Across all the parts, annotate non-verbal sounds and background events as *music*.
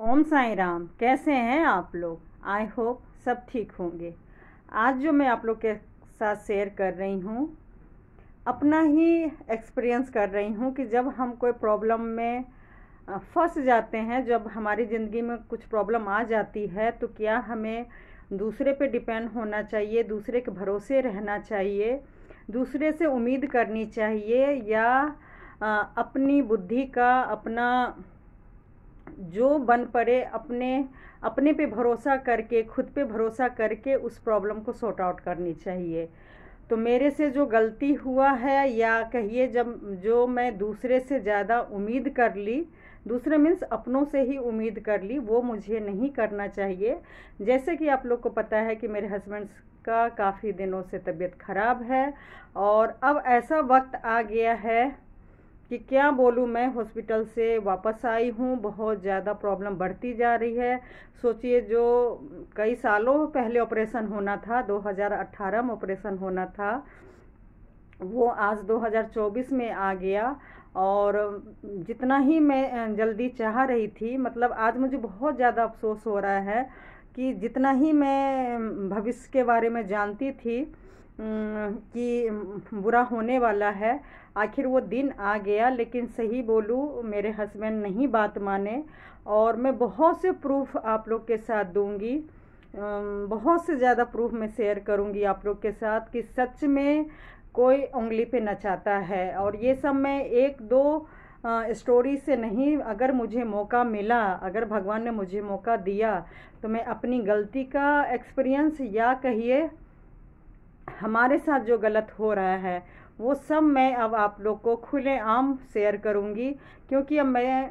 ओम साई राम कैसे हैं आप लोग आई होप सब ठीक होंगे आज जो मैं आप लोग के साथ शेयर कर रही हूँ अपना ही एक्सपीरियंस कर रही हूँ कि जब हम कोई प्रॉब्लम में फंस जाते हैं जब हमारी ज़िंदगी में कुछ प्रॉब्लम आ जाती है तो क्या हमें दूसरे पे डिपेंड होना चाहिए दूसरे के भरोसे रहना चाहिए दूसरे से उम्मीद करनी चाहिए या अपनी बुद्धि का अपना जो बन पड़े अपने अपने पे भरोसा करके खुद पे भरोसा करके उस प्रॉब्लम को सॉर्ट आउट करनी चाहिए तो मेरे से जो गलती हुआ है या कहिए जब जो मैं दूसरे से ज़्यादा उम्मीद कर ली दूसरे मीन्स अपनों से ही उम्मीद कर ली वो मुझे नहीं करना चाहिए जैसे कि आप लोग को पता है कि मेरे हस्बैंड्स का काफ़ी दिनों से तबीयत ख़राब है और अब ऐसा वक्त आ गया है कि क्या बोलूँ मैं हॉस्पिटल से वापस आई हूँ बहुत ज़्यादा प्रॉब्लम बढ़ती जा रही है सोचिए जो कई सालों पहले ऑपरेशन होना था 2018 में ऑपरेशन होना था वो आज 2024 में आ गया और जितना ही मैं जल्दी चाह रही थी मतलब आज मुझे बहुत ज़्यादा अफसोस हो रहा है कि जितना ही मैं भविष्य के बारे में जानती थी कि बुरा होने वाला है आखिर वो दिन आ गया लेकिन सही बोलूँ मेरे हस्बैंड नहीं बात माने और मैं बहुत से प्रूफ आप लोग के साथ दूंगी बहुत से ज़्यादा प्रूफ मैं शेयर करूंगी आप लोग के साथ कि सच में कोई उंगली पे नचाता है और ये सब मैं एक दो स्टोरी से नहीं अगर मुझे मौका मिला अगर भगवान ने मुझे मौका दिया तो मैं अपनी गलती का एक्सपीरियंस या कहिए हमारे साथ जो गलत हो रहा है वो सब मैं अब आप लोग को खुले आम शेयर करूँगी क्योंकि अब मैं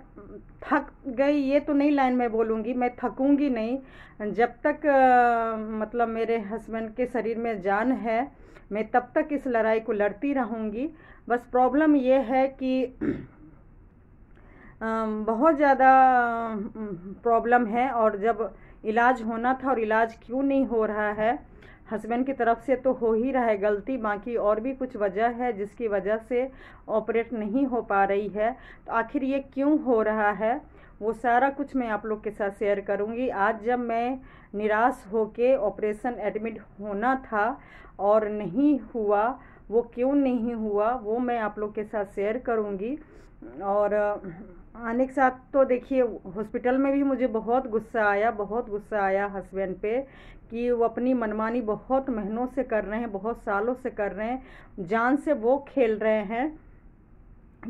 थक गई ये तो नहीं लाइन में बोलूँगी मैं थकूँगी नहीं जब तक आ, मतलब मेरे हस्बैंड के शरीर में जान है मैं तब तक इस लड़ाई को लड़ती रहूँगी बस प्रॉब्लम ये है कि आ, बहुत ज़्यादा प्रॉब्लम है और जब इलाज होना था और इलाज क्यों नहीं हो रहा है हस्बैंड की तरफ से तो हो ही रहा है गलती बाकी और भी कुछ वजह है जिसकी वजह से ऑपरेट नहीं हो पा रही है तो आखिर ये क्यों हो रहा है वो सारा कुछ मैं आप लोग के साथ शेयर करूँगी आज जब मैं निराश होके ऑपरेशन एडमिट होना था और नहीं हुआ वो क्यों नहीं हुआ वो मैं आप लोग के साथ शेयर करूँगी और आने के साथ तो देखिए हॉस्पिटल में भी मुझे बहुत गुस्सा आया बहुत गुस्सा आया हस्बैंड पे कि वो अपनी मनमानी बहुत महीनों से कर रहे हैं बहुत सालों से कर रहे हैं जान से वो खेल रहे हैं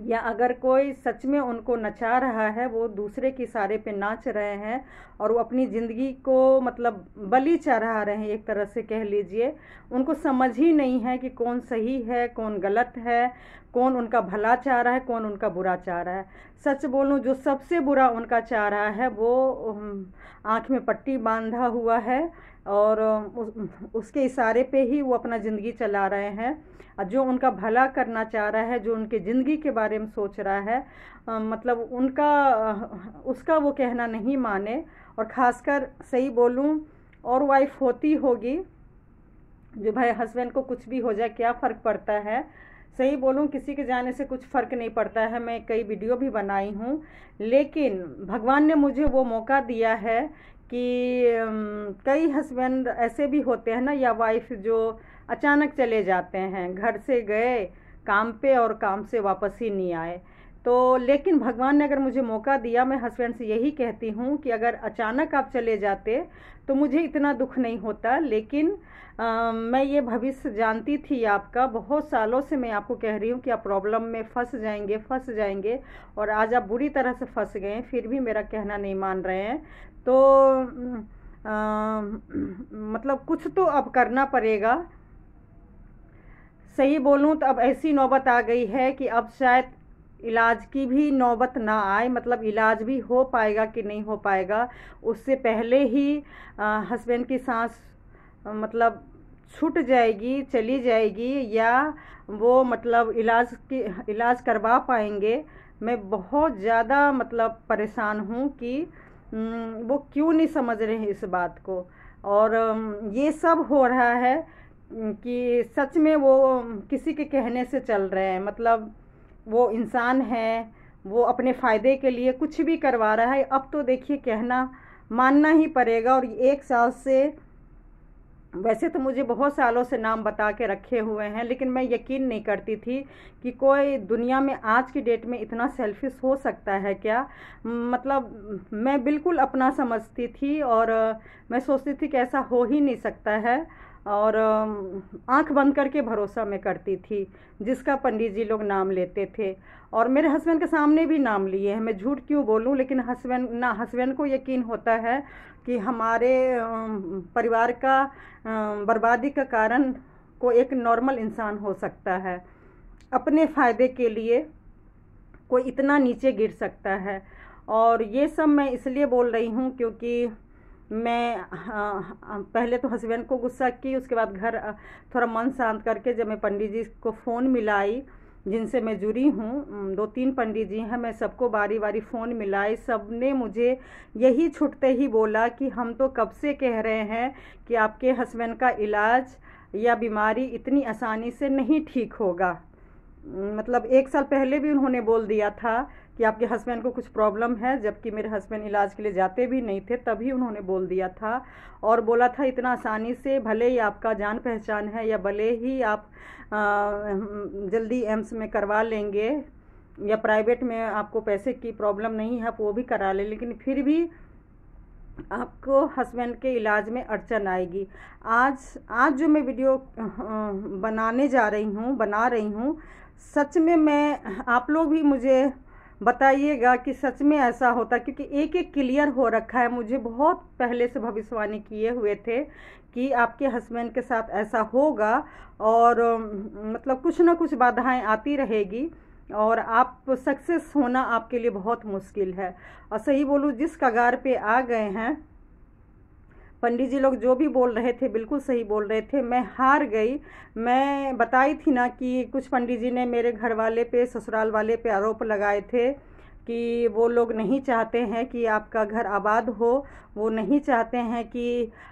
या अगर कोई सच में उनको नचा रहा है वो दूसरे के सारे पे नाच रहे हैं और वो अपनी ज़िंदगी को मतलब बलि चढ़ा रहे हैं एक तरह से कह लीजिए उनको समझ ही नहीं है कि कौन सही है कौन गलत है कौन उनका भला चाह रहा है कौन उनका बुरा चाह रहा है सच बोलूँ जो सबसे बुरा उनका चाह रहा है वो आँख में पट्टी बांधा हुआ है और उसके इशारे पे ही वो अपना ज़िंदगी चला रहे हैं जो उनका भला करना चाह रहा है जो उनके ज़िंदगी के बारे में सोच रहा है मतलब उनका उसका वो कहना नहीं माने और ख़ासकर सही बोलूँ और वाइफ होती होगी जो भाई हस्बैंड को कुछ भी हो जाए क्या फ़र्क पड़ता है सही बोलूँ किसी के जाने से कुछ फ़र्क नहीं पड़ता है मैं कई वीडियो भी बनाई हूँ लेकिन भगवान ने मुझे वो मौका दिया है कि कई हस्बैंड ऐसे भी होते हैं ना या वाइफ जो अचानक चले जाते हैं घर से गए काम पे और काम से वापस ही नहीं आए तो लेकिन भगवान ने अगर मुझे मौका दिया मैं हस्बैंड से यही कहती हूँ कि अगर अचानक आप चले जाते तो मुझे इतना दुख नहीं होता लेकिन आ, मैं ये भविष्य जानती थी आपका बहुत सालों से मैं आपको कह रही हूँ कि आप प्रॉब्लम में फंस जाएंगे फंस जाएंगे और आज आप बुरी तरह से फंस गए फिर भी मेरा कहना नहीं मान रहे हैं तो आ, मतलब कुछ तो अब करना पड़ेगा सही बोलूँ तो अब ऐसी नौबत आ गई है कि अब शायद इलाज की भी नौबत ना आए मतलब इलाज भी हो पाएगा कि नहीं हो पाएगा उससे पहले ही हस्बैंड की सांस मतलब छूट जाएगी चली जाएगी या वो मतलब इलाज की इलाज करवा पाएंगे मैं बहुत ज़्यादा मतलब परेशान हूँ कि हम्म, वो क्यों नहीं समझ रहे हैं इस बात को और ये सब हो रहा है कि सच में वो किसी के कहने से चल रहे हैं मतलब वो इंसान है वो अपने फ़ायदे के लिए कुछ भी करवा रहा है अब तो देखिए कहना मानना ही पड़ेगा और एक साल से वैसे तो मुझे बहुत सालों से नाम बता के रखे हुए हैं लेकिन मैं यकीन नहीं करती थी कि कोई दुनिया में आज की डेट में इतना सेल्फिश हो सकता है क्या मतलब मैं बिल्कुल अपना समझती थी और मैं सोचती थी कि ऐसा हो ही नहीं सकता है और आंख बंद करके भरोसा में करती थी जिसका पंडित जी लोग नाम लेते थे और मेरे हस्बैंड के सामने भी नाम लिए हैं मैं झूठ क्यों बोलूं लेकिन हस्बैंड ना हस्बैंड को यकीन होता है कि हमारे परिवार का बर्बादी का कारण को एक नॉर्मल इंसान हो सकता है अपने फ़ायदे के लिए कोई इतना नीचे गिर सकता है और ये सब मैं इसलिए बोल रही हूँ क्योंकि मैं हाँ, हाँ, पहले तो हस्बैंड को गुस्सा की उसके बाद घर थोड़ा मन शांत करके जब मैं पंडित जी को फ़ोन मिलाई जिनसे मैं जुड़ी हूँ दो तीन पंडित जी हैं मैं सबको बारी बारी फ़ोन मिलाए सब ने मुझे यही छुटते ही बोला कि हम तो कब से कह रहे हैं कि आपके हस्बैंड का इलाज या बीमारी इतनी आसानी से नहीं ठीक होगा मतलब एक साल पहले भी उन्होंने बोल दिया था कि आपके हस्बैंड को कुछ प्रॉब्लम है जबकि मेरे हस्बैंड इलाज के लिए जाते भी नहीं थे तभी उन्होंने बोल दिया था और बोला था इतना आसानी से भले ही आपका जान पहचान है या भले ही आप जल्दी एम्स में करवा लेंगे या प्राइवेट में आपको पैसे की प्रॉब्लम नहीं है आप वो भी करा लें लेकिन फिर भी आपको हस्बैंड के इलाज में अड़चन आएगी आज आज जो मैं वीडियो बनाने जा रही हूँ बना रही हूँ सच में मैं आप लोग भी मुझे बताइएगा कि सच में ऐसा होता क्योंकि एक एक क्लियर हो रखा है मुझे बहुत पहले से भविष्यवाणी किए हुए थे कि आपके हस्बैंड के साथ ऐसा होगा और मतलब कुछ ना कुछ बाधाएं आती रहेगी और आप सक्सेस होना आपके लिए बहुत मुश्किल है और सही बोलूँ जिस कगार पे आ गए हैं पंडित जी लोग जो भी बोल रहे थे बिल्कुल सही बोल रहे थे मैं हार गई मैं बताई थी ना कि कुछ पंडित जी ने मेरे घर वाले पे ससुराल वाले पे आरोप लगाए थे कि वो लोग नहीं चाहते हैं कि आपका घर आबाद हो वो नहीं चाहते हैं कि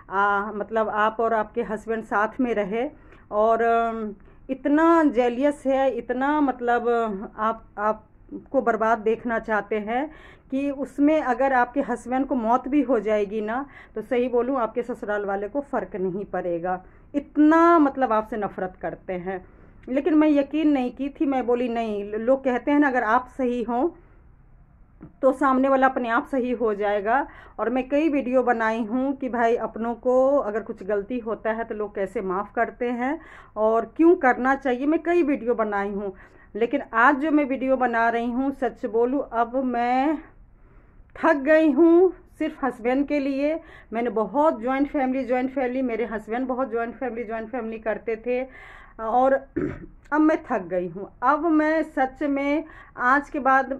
आ, मतलब आप और आपके हस्बैंड साथ में रहे और इतना जेलियस है इतना मतलब आप आप को बर्बाद देखना चाहते हैं कि उसमें अगर आपके हस्बैंड को मौत भी हो जाएगी ना तो सही बोलूँ आपके ससुराल वाले को फ़र्क नहीं पड़ेगा इतना मतलब आपसे नफ़रत करते हैं लेकिन मैं यकीन नहीं की थी मैं बोली नहीं लोग कहते हैं ना अगर आप सही हों तो सामने वाला अपने आप सही हो जाएगा और मैं कई वीडियो बनाई हूँ कि भाई अपनों को अगर कुछ गलती होता है तो लोग कैसे माफ़ करते हैं और क्यों करना चाहिए मैं कई वीडियो बनाई हूँ लेकिन आज जो मैं वीडियो बना रही हूँ सच बोलूँ अब मैं थक गई हूँ सिर्फ हस्बैंड के लिए मैंने बहुत जॉइंट फैमिली जॉइंट फैमिली मेरे हस्बैंड बहुत जॉइंट फैमिली जॉइंट फैमिली करते थे और *clears throat* अब मैं थक गई हूँ अब मैं सच में आज के बाद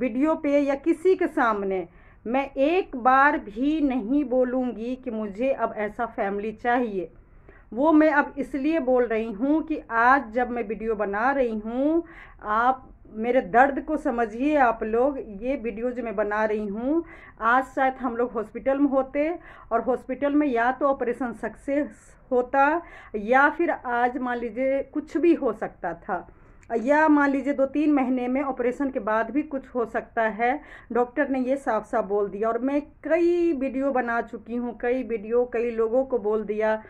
वीडियो पे या किसी के सामने मैं एक बार भी नहीं बोलूँगी कि मुझे अब ऐसा फैमिली चाहिए वो मैं अब इसलिए बोल रही हूँ कि आज जब मैं वीडियो बना रही हूँ आप मेरे दर्द को समझिए आप लोग ये वीडियो जो मैं बना रही हूँ आज शायद हम लोग हॉस्पिटल में होते और हॉस्पिटल में या तो ऑपरेशन सक्सेस होता या फिर आज मान लीजिए कुछ भी हो सकता था या मान लीजिए दो तीन महीने में ऑपरेशन के बाद भी कुछ हो सकता है डॉक्टर ने ये साफ साफ बोल दिया और मैं कई वीडियो बना चुकी हूँ कई वीडियो कई लोगों को बोल दिया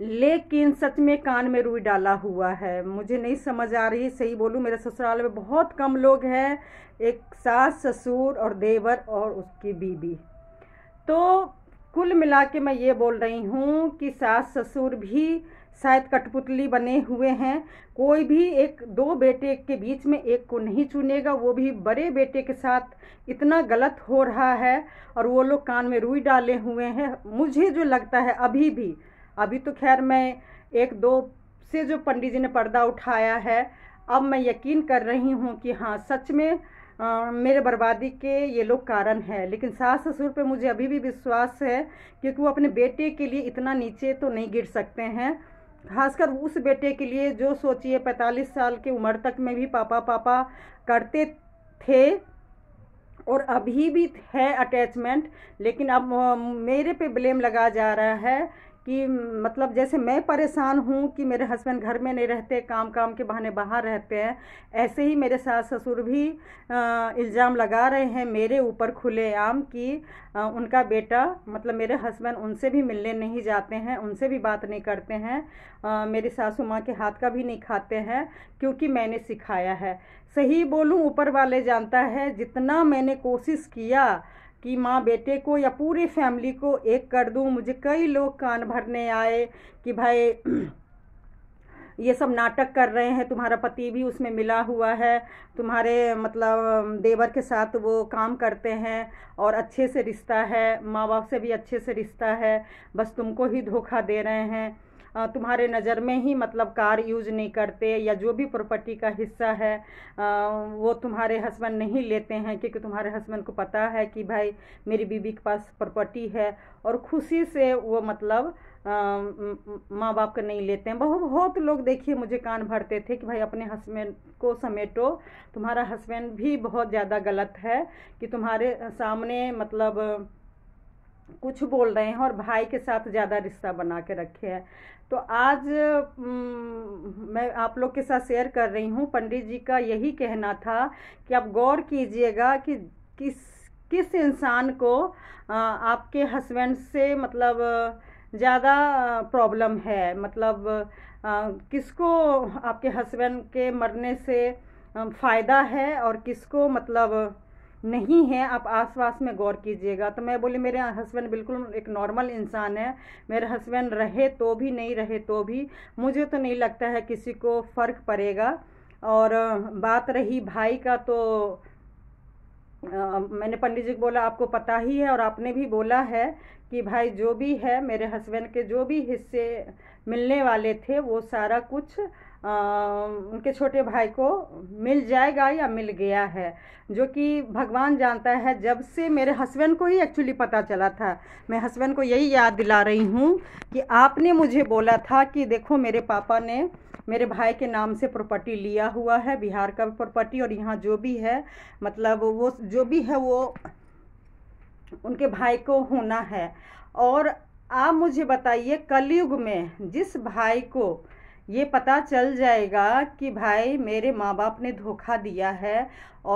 लेकिन सच में कान में रुई डाला हुआ है मुझे नहीं समझ आ रही सही बोलूँ मेरे ससुराल में बहुत कम लोग हैं एक सास ससुर और देवर और उसकी बीबी तो कुल मिला के मैं ये बोल रही हूँ कि सास ससुर भी शायद कठपुतली बने हुए हैं कोई भी एक दो बेटे के बीच में एक को नहीं चुनेगा वो भी बड़े बेटे के साथ इतना गलत हो रहा है और वो लोग कान में रुई डाले हुए हैं मुझे जो लगता है अभी भी अभी तो खैर मैं एक दो से जो पंडित जी ने पर्दा उठाया है अब मैं यकीन कर रही हूँ कि हाँ सच में आ, मेरे बर्बादी के ये लोग कारण है लेकिन सास ससुर पे मुझे अभी भी विश्वास है क्योंकि वो अपने बेटे के लिए इतना नीचे तो नहीं गिर सकते हैं खासकर उस बेटे के लिए जो सोचिए पैंतालीस साल की उम्र तक में भी पापा पापा करते थे और अभी भी है अटैचमेंट लेकिन अब मेरे पे ब्लेम लगा जा रहा है कि मतलब जैसे मैं परेशान हूँ कि मेरे हस्बैंड घर में नहीं रहते काम काम के बहाने बाहर रहते हैं ऐसे ही मेरे सास ससुर भी इल्ज़ाम लगा रहे हैं मेरे ऊपर खुलेआम कि उनका बेटा मतलब मेरे हस्बैंड उनसे भी मिलने नहीं जाते हैं उनसे भी बात नहीं करते हैं आ, मेरी सासू माँ के हाथ का भी नहीं खाते हैं क्योंकि मैंने सिखाया है सही बोलूँ ऊपर वाले जानता है जितना मैंने कोशिश किया कि माँ बेटे को या पूरी फैमिली को एक कर दूँ मुझे कई लोग कान भरने आए कि भाई ये सब नाटक कर रहे हैं तुम्हारा पति भी उसमें मिला हुआ है तुम्हारे मतलब देवर के साथ वो काम करते हैं और अच्छे से रिश्ता है माँ बाप से भी अच्छे से रिश्ता है बस तुमको ही धोखा दे रहे हैं तुम्हारे नज़र में ही मतलब कार यूज़ नहीं करते या जो भी प्रॉपर्टी का हिस्सा है वो तुम्हारे हस्बैंड नहीं लेते हैं क्योंकि तुम्हारे हस्बैंड को पता है कि भाई मेरी बीबी के पास प्रॉपर्टी है और खुशी से वो मतलब माँ बाप का नहीं लेते हैं बहुत बहुत लोग देखिए मुझे कान भरते थे कि भाई अपने हस्बैंड को समेटो तुम्हारा हस्बैंड भी बहुत ज़्यादा गलत है कि तुम्हारे सामने मतलब कुछ बोल रहे हैं और भाई के साथ ज़्यादा रिश्ता बना के रखे हैं तो आज मैं आप लोग के साथ शेयर कर रही हूँ पंडित जी का यही कहना था कि आप गौर कीजिएगा कि किस किस इंसान को आपके हस्बैंड से मतलब ज़्यादा प्रॉब्लम है मतलब किसको आपके हस्बैंड के मरने से फ़ायदा है और किसको मतलब नहीं है आप आसपास में गौर कीजिएगा तो मैं बोली मेरे हस्बैंड बिल्कुल एक नॉर्मल इंसान है मेरे हस्बैंड रहे तो भी नहीं रहे तो भी मुझे तो नहीं लगता है किसी को फ़र्क पड़ेगा और बात रही भाई का तो आ, मैंने पंडित जी को बोला आपको पता ही है और आपने भी बोला है कि भाई जो भी है मेरे हस्बैंड के जो भी हिस्से मिलने वाले थे वो सारा कुछ उनके छोटे भाई को मिल जाएगा या मिल गया है जो कि भगवान जानता है जब से मेरे हस्बैंड को ही एक्चुअली पता चला था मैं हस्बैंड को यही याद दिला रही हूँ कि आपने मुझे बोला था कि देखो मेरे पापा ने मेरे भाई के नाम से प्रॉपर्टी लिया हुआ है बिहार का प्रॉपर्टी और यहाँ जो भी है मतलब वो जो भी है वो उनके भाई को होना है और आप मुझे बताइए कलयुग में जिस भाई को ये पता चल जाएगा कि भाई मेरे माँ बाप ने धोखा दिया है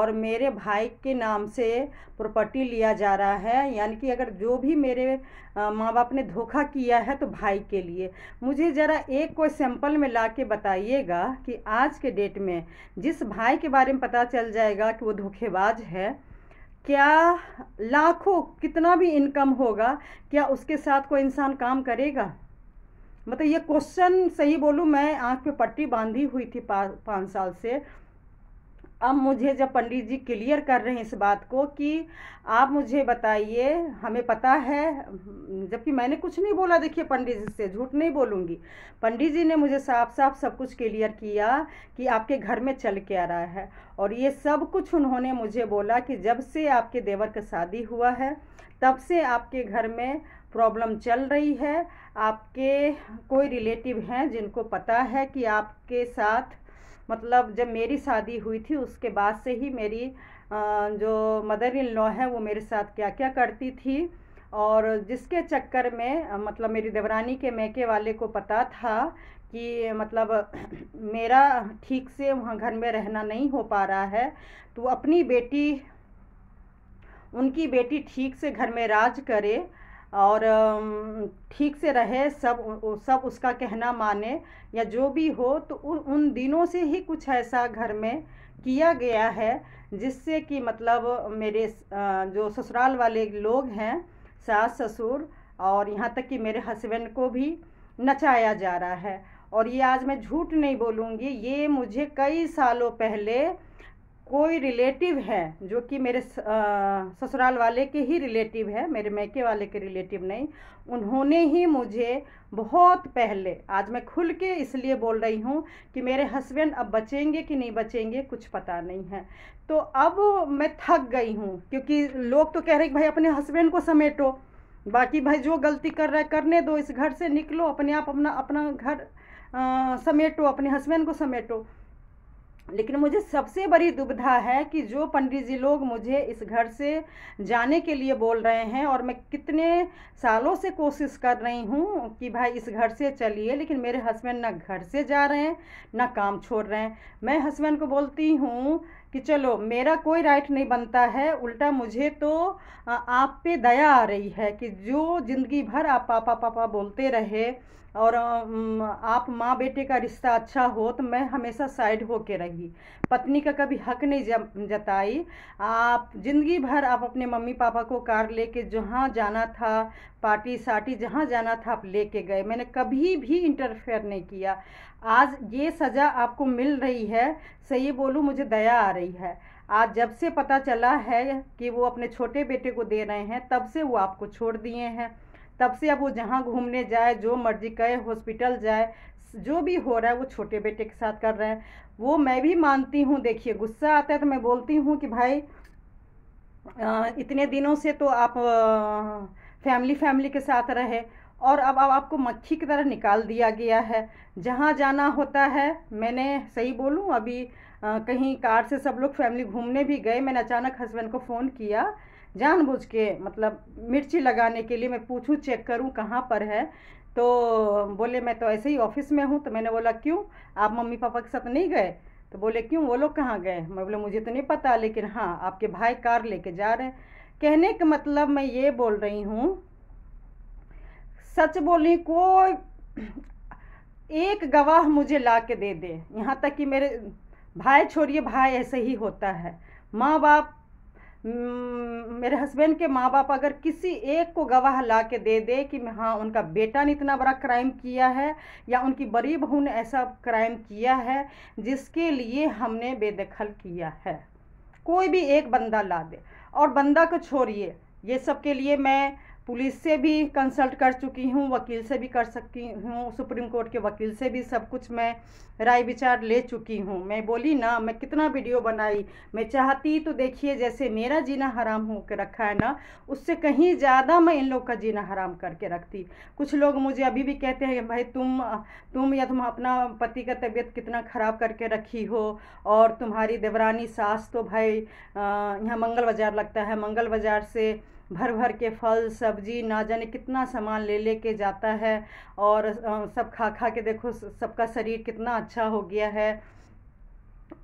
और मेरे भाई के नाम से प्रॉपर्टी लिया जा रहा है यानी कि अगर जो भी मेरे माँ बाप ने धोखा किया है तो भाई के लिए मुझे ज़रा एक कोई सैंपल में ला के बताइएगा कि आज के डेट में जिस भाई के बारे में पता चल जाएगा कि वो धोखेबाज है क्या लाखों कितना भी इनकम होगा क्या उसके साथ कोई इंसान काम करेगा मतलब ये क्वेश्चन सही बोलूँ मैं आँख पे पट्टी बांधी हुई थी पाँच साल से अब मुझे जब पंडित जी क्लियर कर रहे हैं इस बात को कि आप मुझे बताइए हमें पता है जबकि मैंने कुछ नहीं बोला देखिए पंडित जी से झूठ नहीं बोलूँगी पंडित जी ने मुझे साफ साफ सब कुछ क्लियर किया कि आपके घर में चल के आ रहा है और ये सब कुछ उन्होंने मुझे बोला कि जब से आपके देवर का शादी हुआ है तब से आपके घर में प्रॉब्लम चल रही है आपके कोई रिलेटिव हैं जिनको पता है कि आपके साथ मतलब जब मेरी शादी हुई थी उसके बाद से ही मेरी जो मदर इन लॉ है वो मेरे साथ क्या क्या करती थी और जिसके चक्कर में मतलब मेरी देवरानी के मैके वाले को पता था कि मतलब *clears throat* मेरा ठीक से वहाँ घर में रहना नहीं हो पा रहा है तो अपनी बेटी उनकी बेटी ठीक से घर में राज करे और ठीक से रहे सब सब उसका कहना माने या जो भी हो तो उन दिनों से ही कुछ ऐसा घर में किया गया है जिससे कि मतलब मेरे जो ससुराल वाले लोग हैं सास ससुर और यहाँ तक कि मेरे हस्बैंड को भी नचाया जा रहा है और ये आज मैं झूठ नहीं बोलूँगी ये मुझे कई सालों पहले कोई रिलेटिव है जो कि मेरे ससुराल वाले के ही रिलेटिव है मेरे मैके वाले के रिलेटिव नहीं उन्होंने ही मुझे बहुत पहले आज मैं खुल के इसलिए बोल रही हूँ कि मेरे हस्बैंड अब बचेंगे कि नहीं बचेंगे कुछ पता नहीं है तो अब मैं थक गई हूँ क्योंकि लोग तो कह रहे कि भाई अपने हस्बैंड को समेटो बाकी भाई जो गलती कर रहा है करने दो इस घर से निकलो अपने आप अपना अपना घर आ, समेटो अपने हस्बैंड को समेटो लेकिन मुझे सबसे बड़ी दुविधा है कि जो पंडित जी लोग मुझे इस घर से जाने के लिए बोल रहे हैं और मैं कितने सालों से कोशिश कर रही हूँ कि भाई इस घर से चलिए लेकिन मेरे हस्बैंड ना घर से जा रहे हैं ना काम छोड़ रहे हैं मैं हस्बैंड को बोलती हूँ कि चलो मेरा कोई राइट नहीं बनता है उल्टा मुझे तो आप पे दया आ रही है कि जो ज़िंदगी भर आप पापा पापा बोलते रहे और आप माँ बेटे का रिश्ता अच्छा हो तो मैं हमेशा साइड हो के रही पत्नी का कभी हक नहीं जताई आप ज़िंदगी भर आप अपने मम्मी पापा को कार लेके जहाँ जाना था पार्टी साटी जहाँ जाना था आप लेके गए मैंने कभी भी इंटरफेयर नहीं किया आज ये सज़ा आपको मिल रही है सही बोलूँ मुझे दया आ रही है आज जब से पता चला है कि वो अपने छोटे बेटे को दे रहे हैं तब से वो आपको छोड़ दिए हैं तब से अब वो जहाँ घूमने जाए जो मर्जी करे हॉस्पिटल जाए जो भी हो रहा है वो छोटे बेटे के साथ कर रहे हैं वो मैं भी मानती हूँ देखिए गुस्सा आता है तो मैं बोलती हूँ कि भाई इतने दिनों से तो आप फैमिली फैमिली के साथ रहे और अब अब आपको मक्खी की तरह निकाल दिया गया है जहाँ जाना होता है मैंने सही बोलूँ अभी आ, कहीं कार से सब लोग फैमिली घूमने भी गए मैंने अचानक हस्बैंड को फ़ोन किया जानबूझ के मतलब मिर्ची लगाने के लिए मैं पूछूँ चेक करूँ कहाँ पर है तो बोले मैं तो ऐसे ही ऑफिस में हूँ तो मैंने बोला क्यों आप मम्मी पापा के साथ नहीं गए तो बोले क्यों वो लोग कहाँ गए मैं बोले मुझे तो नहीं पता लेकिन हाँ आपके भाई कार लेके जा रहे हैं कहने का मतलब मैं ये बोल रही हूँ सच बोली कोई एक गवाह मुझे ला के दे दे यहाँ तक कि मेरे भाई छोड़िए भाई ऐसे ही होता है माँ बाप मेरे हस्बैंड के माँ बाप अगर किसी एक को गवाह ला के दे दे कि हाँ उनका बेटा ने इतना बड़ा क्राइम किया है या उनकी बड़ी बहू ने ऐसा क्राइम किया है जिसके लिए हमने बेदखल किया है कोई भी एक बंदा ला दे और बंदा को छोड़िए ये सब के लिए मैं पुलिस से भी कंसल्ट कर चुकी हूँ वकील से भी कर सकती हूँ सुप्रीम कोर्ट के वकील से भी सब कुछ मैं राय विचार ले चुकी हूँ मैं बोली ना मैं कितना वीडियो बनाई मैं चाहती तो देखिए जैसे मेरा जीना हराम हो के रखा है ना उससे कहीं ज़्यादा मैं इन लोग का जीना हराम करके रखती कुछ लोग मुझे अभी भी कहते हैं भाई तुम तुम या तुम अपना पति का तबीयत कितना ख़राब करके रखी हो और तुम्हारी देवरानी सास तो भाई यहाँ मंगल बाज़ार लगता है मंगल बाज़ार से भर भर के फल सब्जी ना जाने कितना सामान ले ले के जाता है और सब खा खा के देखो सबका शरीर कितना अच्छा हो गया है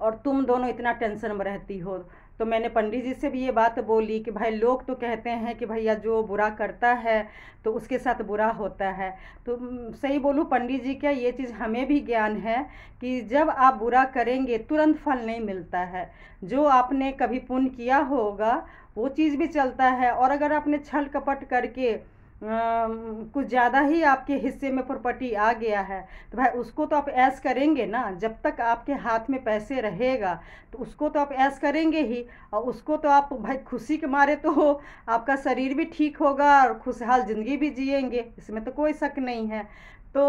और तुम दोनों इतना टेंशन में रहती हो तो मैंने पंडित जी से भी ये बात बोली कि भाई लोग तो कहते हैं कि भैया जो बुरा करता है तो उसके साथ बुरा होता है तो सही बोलूँ पंडित जी क्या ये चीज़ हमें भी ज्ञान है कि जब आप बुरा करेंगे तुरंत फल नहीं मिलता है जो आपने कभी पुण्य किया होगा वो चीज़ भी चलता है और अगर आपने छल कपट करके आ, कुछ ज़्यादा ही आपके हिस्से में प्रॉपर्टी आ गया है तो भाई उसको तो आप ऐस करेंगे ना जब तक आपके हाथ में पैसे रहेगा तो उसको तो आप ऐस करेंगे ही और उसको तो आप भाई खुशी के मारे तो आपका शरीर भी ठीक होगा और खुशहाल ज़िंदगी भी जिएंगे इसमें तो कोई शक नहीं है तो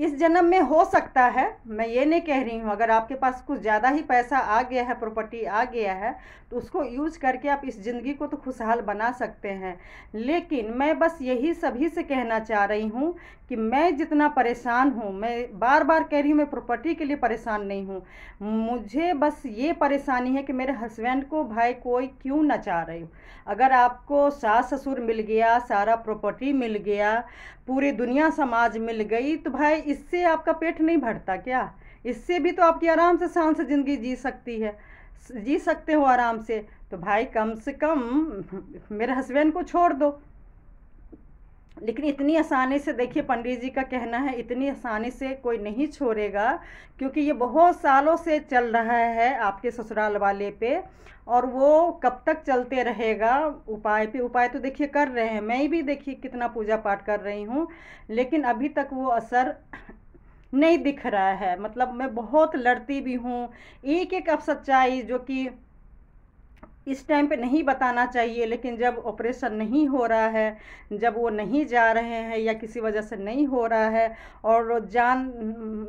इस जन्म में हो सकता है मैं ये नहीं कह रही हूँ अगर आपके पास कुछ ज़्यादा ही पैसा आ गया है प्रॉपर्टी आ गया है तो उसको यूज़ करके आप इस ज़िंदगी को तो खुशहाल बना सकते हैं लेकिन मैं बस यही सभी से कहना चाह रही हूँ कि मैं जितना परेशान हूँ मैं बार बार कह रही हूँ मैं प्रॉपर्टी के लिए परेशान नहीं हूँ मुझे बस ये परेशानी है कि मेरे हस्बैंड को भाई कोई क्यों ना चाह रही हूँ अगर आपको सास ससुर मिल गया सारा प्रॉपर्टी मिल गया पूरी दुनिया समाज मिल गई तो भाई इससे आपका पेट नहीं भरता क्या इससे भी तो आपकी आराम से शान से ज़िंदगी जी सकती है जी सकते हो आराम से तो भाई कम से कम मेरे हस्बैंड को छोड़ दो लेकिन इतनी आसानी से देखिए पंडित जी का कहना है इतनी आसानी से कोई नहीं छोड़ेगा क्योंकि ये बहुत सालों से चल रहा है आपके ससुराल वाले पे और वो कब तक चलते रहेगा उपाय पे उपाय तो देखिए कर रहे हैं मैं भी देखिए कितना पूजा पाठ कर रही हूँ लेकिन अभी तक वो असर नहीं दिख रहा है मतलब मैं बहुत लड़ती भी हूँ एक एक अब सच्चाई जो कि इस टाइम पे नहीं बताना चाहिए लेकिन जब ऑपरेशन नहीं हो रहा है जब वो नहीं जा रहे हैं या किसी वजह से नहीं हो रहा है और जान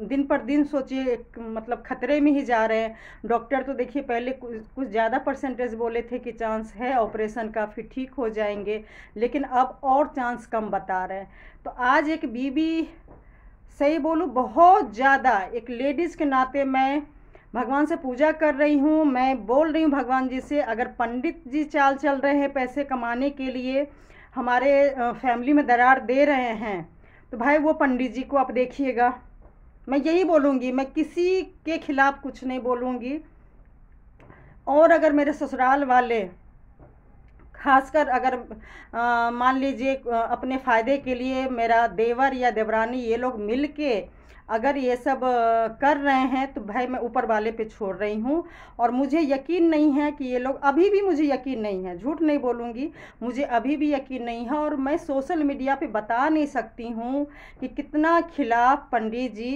दिन पर दिन सोचिए मतलब खतरे में ही जा रहे हैं डॉक्टर तो देखिए पहले कुछ ज़्यादा परसेंटेज बोले थे कि चांस है ऑपरेशन का फिर ठीक हो जाएंगे लेकिन अब और चांस कम बता रहे हैं तो आज एक बीबी सही बोलूँ बहुत ज़्यादा एक लेडीज़ के नाते मैं भगवान से पूजा कर रही हूँ मैं बोल रही हूँ भगवान जी से अगर पंडित जी चाल चल रहे हैं पैसे कमाने के लिए हमारे फैमिली में दरार दे रहे हैं तो भाई वो पंडित जी को आप देखिएगा मैं यही बोलूँगी मैं किसी के खिलाफ़ कुछ नहीं बोलूँगी और अगर मेरे ससुराल वाले खासकर अगर मान लीजिए अपने फ़ायदे के लिए मेरा देवर या देवरानी ये लोग मिल के अगर ये सब कर रहे हैं तो भाई मैं ऊपर वाले पे छोड़ रही हूँ और मुझे यकीन नहीं है कि ये लोग अभी भी मुझे यकीन नहीं है झूठ नहीं बोलूँगी मुझे अभी भी यकीन नहीं है और मैं सोशल मीडिया पे बता नहीं सकती हूँ कि कितना खिलाफ़ पंडित जी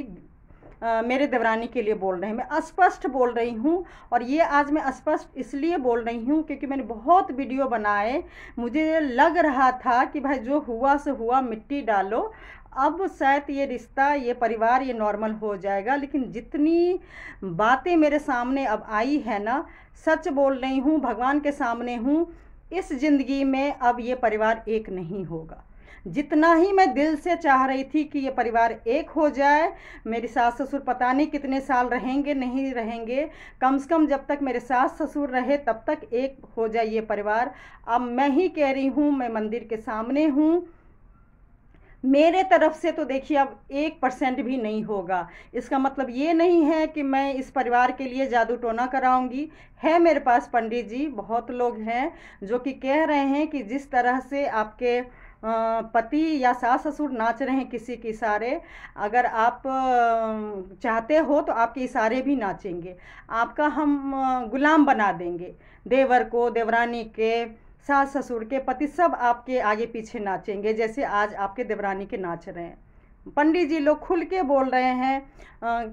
आ, मेरे देवरानी के लिए बोल रहे हैं मैं स्पष्ट बोल रही हूँ और ये आज मैं स्पष्ट इसलिए बोल रही हूँ क्योंकि मैंने बहुत वीडियो बनाए मुझे लग रहा था कि भाई जो हुआ से हुआ मिट्टी डालो अब शायद ये रिश्ता ये परिवार ये नॉर्मल हो जाएगा लेकिन जितनी बातें मेरे सामने अब आई है ना सच बोल रही हूँ भगवान के सामने हूँ इस ज़िंदगी में अब ये परिवार एक नहीं होगा जितना ही मैं दिल से चाह रही थी कि ये परिवार एक हो जाए मेरी सास ससुर पता नहीं कितने साल रहेंगे नहीं रहेंगे कम से कम जब तक मेरे सास ससुर रहे तब तक एक हो जाए ये परिवार अब मैं ही कह रही हूँ मैं मंदिर के सामने हूँ मेरे तरफ से तो देखिए अब एक परसेंट भी नहीं होगा इसका मतलब ये नहीं है कि मैं इस परिवार के लिए जादू टोना कराऊंगी है मेरे पास पंडित जी बहुत लोग हैं जो कि कह रहे हैं कि जिस तरह से आपके पति या सास ससुर नाच रहे हैं किसी के इशारे अगर आप चाहते हो तो आपके इशारे भी नाचेंगे आपका हम गुलाम बना देंगे देवर को देवरानी के सास ससुर के पति सब आपके आगे पीछे नाचेंगे जैसे आज आपके देवरानी के नाच रहे हैं पंडित जी लोग खुल के बोल रहे हैं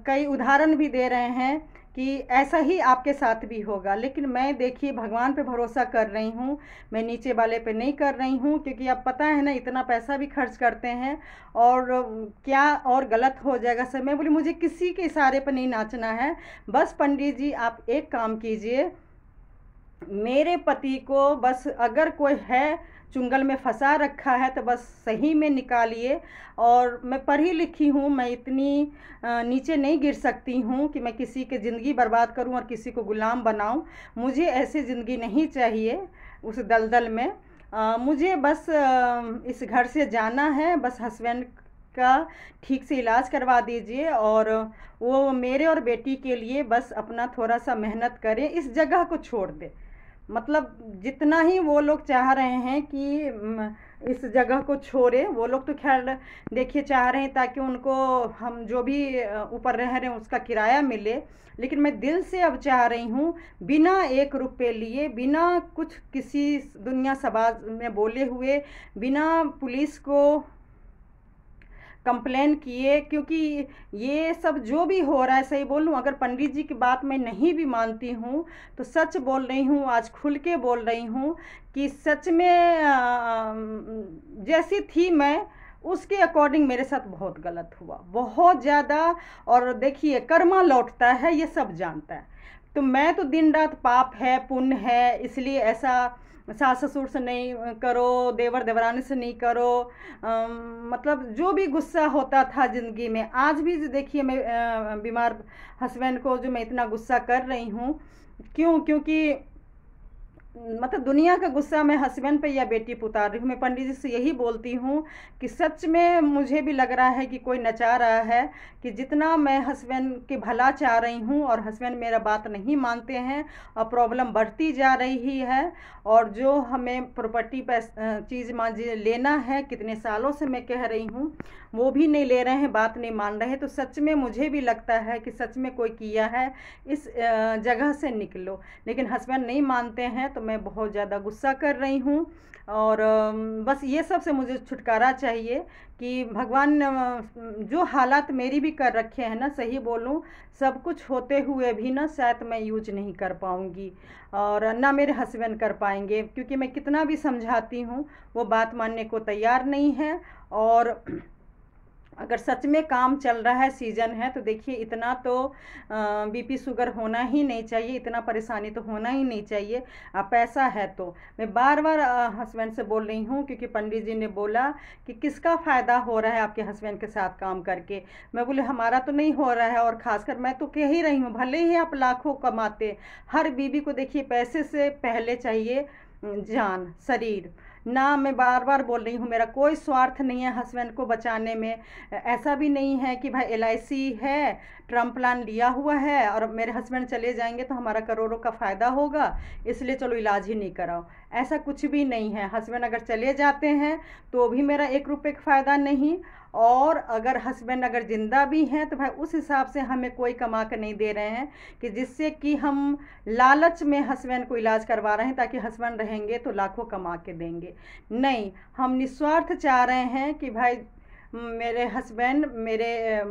कई उदाहरण भी दे रहे हैं कि ऐसा ही आपके साथ भी होगा लेकिन मैं देखिए भगवान पे भरोसा कर रही हूँ मैं नीचे वाले पे नहीं कर रही हूँ क्योंकि अब पता है ना इतना पैसा भी खर्च करते हैं और क्या और गलत हो जाएगा सर मैं बोली मुझे किसी के इशारे पर नहीं नाचना है बस पंडित जी आप एक काम कीजिए मेरे पति को बस अगर कोई है चुंगल में फंसा रखा है तो बस सही में निकालिए और मैं पढ़ी लिखी हूँ मैं इतनी नीचे नहीं गिर सकती हूँ कि मैं किसी के ज़िंदगी बर्बाद करूँ और किसी को ग़ुलाम बनाऊँ मुझे ऐसी ज़िंदगी नहीं चाहिए उस दलदल में आ, मुझे बस इस घर से जाना है बस हस्बैंड का ठीक से इलाज करवा दीजिए और वो मेरे और बेटी के लिए बस अपना थोड़ा सा मेहनत करें इस जगह को छोड़ दें मतलब जितना ही वो लोग चाह रहे हैं कि इस जगह को छोड़े वो लोग तो खैर देखिए चाह रहे हैं ताकि उनको हम जो भी ऊपर रह रहे हैं उसका किराया मिले लेकिन मैं दिल से अब चाह रही हूँ बिना एक रुपये लिए बिना कुछ किसी दुनिया समाज में बोले हुए बिना पुलिस को कंप्लेन किए क्योंकि ये सब जो भी हो रहा है सही बोलूँ अगर पंडित जी की बात मैं नहीं भी मानती हूँ तो सच बोल रही हूँ आज खुल के बोल रही हूँ कि सच में जैसी थी मैं उसके अकॉर्डिंग मेरे साथ बहुत गलत हुआ बहुत ज़्यादा और देखिए कर्मा लौटता है ये सब जानता है तो मैं तो दिन रात पाप है पुण्य है इसलिए ऐसा सास ससुर से नहीं करो देवर देवरानी से नहीं करो आ, मतलब जो भी गुस्सा होता था ज़िंदगी में आज भी देखिए मैं बीमार हस्बैंड को जो मैं इतना गुस्सा कर रही हूँ क्यों क्योंकि मतलब दुनिया का गुस्सा मैं हस्बैंड पे या बेटी पे उतार रही हूँ मैं पंडित जी से यही बोलती हूँ कि सच में मुझे भी लग रहा है कि कोई नचा रहा है कि जितना मैं हस्बैंड की भला चाह रही हूँ और हस्बैंड मेरा बात नहीं मानते हैं और प्रॉब्लम बढ़ती जा रही है और जो हमें प्रॉपर्टी पर चीज़ मान लेना है कितने सालों से मैं कह रही हूँ वो भी नहीं ले रहे हैं बात नहीं मान रहे हैं तो सच में मुझे भी लगता है कि सच में कोई किया है इस जगह से निकलो लेकिन हस्बैंड नहीं मानते हैं तो तो मैं बहुत ज़्यादा गुस्सा कर रही हूँ और बस ये सब से मुझे छुटकारा चाहिए कि भगवान जो हालात मेरी भी कर रखे हैं ना सही बोलूँ सब कुछ होते हुए भी ना शायद मैं यूज नहीं कर पाऊँगी और ना मेरे हस्बैंड कर पाएंगे क्योंकि मैं कितना भी समझाती हूँ वो बात मानने को तैयार नहीं है और अगर सच में काम चल रहा है सीजन है तो देखिए इतना तो बीपी शुगर होना ही नहीं चाहिए इतना परेशानी तो होना ही नहीं चाहिए अब पैसा है तो मैं बार बार हस्बैंड से बोल रही हूँ क्योंकि पंडित जी ने बोला कि किसका फ़ायदा हो रहा है आपके हस्बैंड के साथ काम करके मैं बोले हमारा तो नहीं हो रहा है और ख़ासकर मैं तो कह ही रही हूँ भले ही आप लाखों कमाते हर बीबी को देखिए पैसे से पहले चाहिए जान शरीर ना मैं बार बार बोल रही हूँ मेरा कोई स्वार्थ नहीं है हस्बैंड को बचाने में ऐसा भी नहीं है कि भाई एल है ट्रम्प प्लान लिया हुआ है और मेरे हस्बैंड चले जाएंगे तो हमारा करोड़ों का फ़ायदा होगा इसलिए चलो इलाज ही नहीं कराओ ऐसा कुछ भी नहीं है हस्बैंड अगर चले जाते हैं तो भी मेरा एक रुपये का फ़ायदा नहीं और अगर हस्बैंड अगर ज़िंदा भी हैं तो भाई उस हिसाब से हमें कोई कमा कर नहीं दे रहे हैं कि जिससे कि हम लालच में हस्बैंड को इलाज करवा रहे हैं ताकि हस्बैंड रहेंगे तो लाखों कमा के देंगे नहीं हम निस्वार्थ चाह रहे हैं कि भाई मेरे हस्बैंड मेरे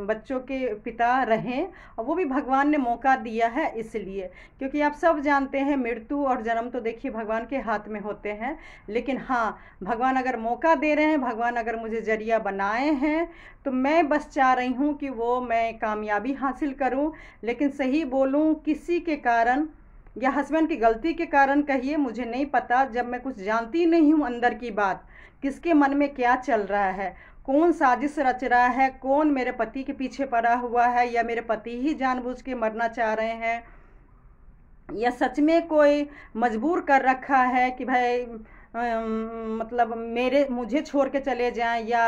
बच्चों के पिता रहें और वो भी भगवान ने मौका दिया है इसलिए क्योंकि आप सब जानते हैं मृत्यु और जन्म तो देखिए भगवान के हाथ में होते हैं लेकिन हाँ भगवान अगर मौका दे रहे हैं भगवान अगर मुझे जरिया बनाए हैं तो मैं बस चाह रही हूँ कि वो मैं कामयाबी हासिल करूँ लेकिन सही बोलूँ किसी के कारण या हस्बैंड की गलती के कारण कहिए मुझे नहीं पता जब मैं कुछ जानती नहीं हूँ अंदर की बात किसके मन में क्या चल रहा है कौन साजिश रच रहा है कौन मेरे पति के पीछे पड़ा हुआ है या मेरे पति ही जानबूझ के मरना चाह रहे हैं या सच में कोई मजबूर कर रखा है कि भाई मतलब मेरे मुझे छोड़ के चले जाएं या